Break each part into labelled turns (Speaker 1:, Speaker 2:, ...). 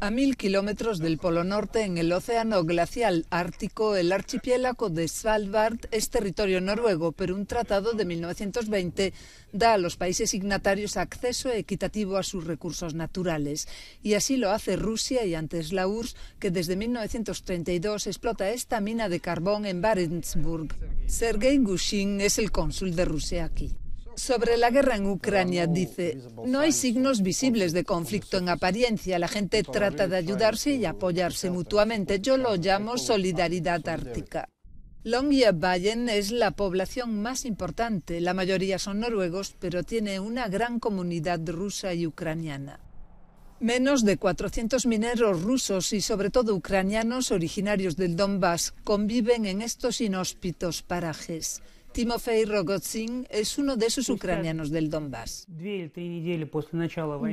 Speaker 1: A mil kilómetros del Polo Norte, en el Océano Glacial Ártico, el archipiélago de Svalbard es territorio noruego, pero un tratado de 1920 da a los países signatarios acceso equitativo a sus recursos naturales. Y así lo hace Rusia y antes la URSS, que desde 1932 explota esta mina de carbón en Barentsburg. Sergei Gushin es el cónsul de Rusia aquí. Sobre la guerra en Ucrania dice, no hay signos visibles de conflicto en apariencia, la gente trata de ayudarse y apoyarse mutuamente. Yo lo llamo solidaridad ártica. Longyearbyen es la población más importante, la mayoría son noruegos, pero tiene una gran comunidad rusa y ucraniana. Menos de 400 mineros rusos y sobre todo ucranianos originarios del Donbass conviven en estos inhóspitos parajes. Timofei Rogozin es uno de esos ucranianos del Donbass.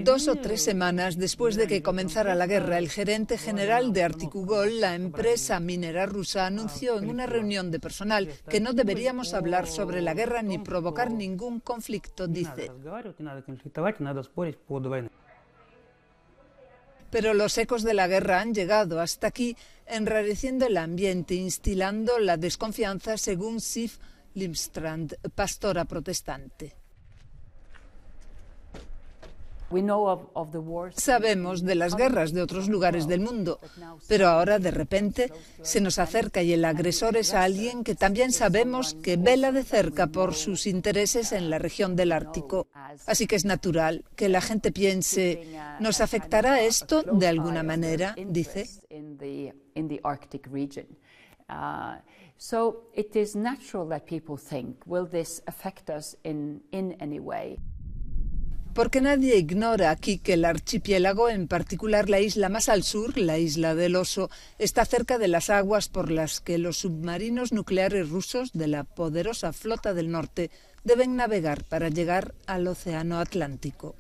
Speaker 1: Dos o tres semanas después de que comenzara la guerra, el gerente general de Artikugol, la empresa minera rusa, anunció en una reunión de personal que no deberíamos hablar sobre la guerra ni provocar ningún conflicto, dice. Pero los ecos de la guerra han llegado hasta aquí, enrareciendo el ambiente, instilando la desconfianza, según Sif ...Limstrand, pastora protestante. Sabemos de las guerras de otros lugares del mundo, pero ahora de repente se nos acerca y el agresor es a alguien que también sabemos que vela de cerca por sus intereses en la región del Ártico. Así que es natural que la gente piense, ¿nos afectará esto de alguna manera? Dice. Porque nadie ignora aquí que el archipiélago, en particular la isla más al sur, la isla del oso, está cerca de las aguas por las que los submarinos nucleares rusos de la poderosa flota del norte deben navegar para llegar al Océano Atlántico.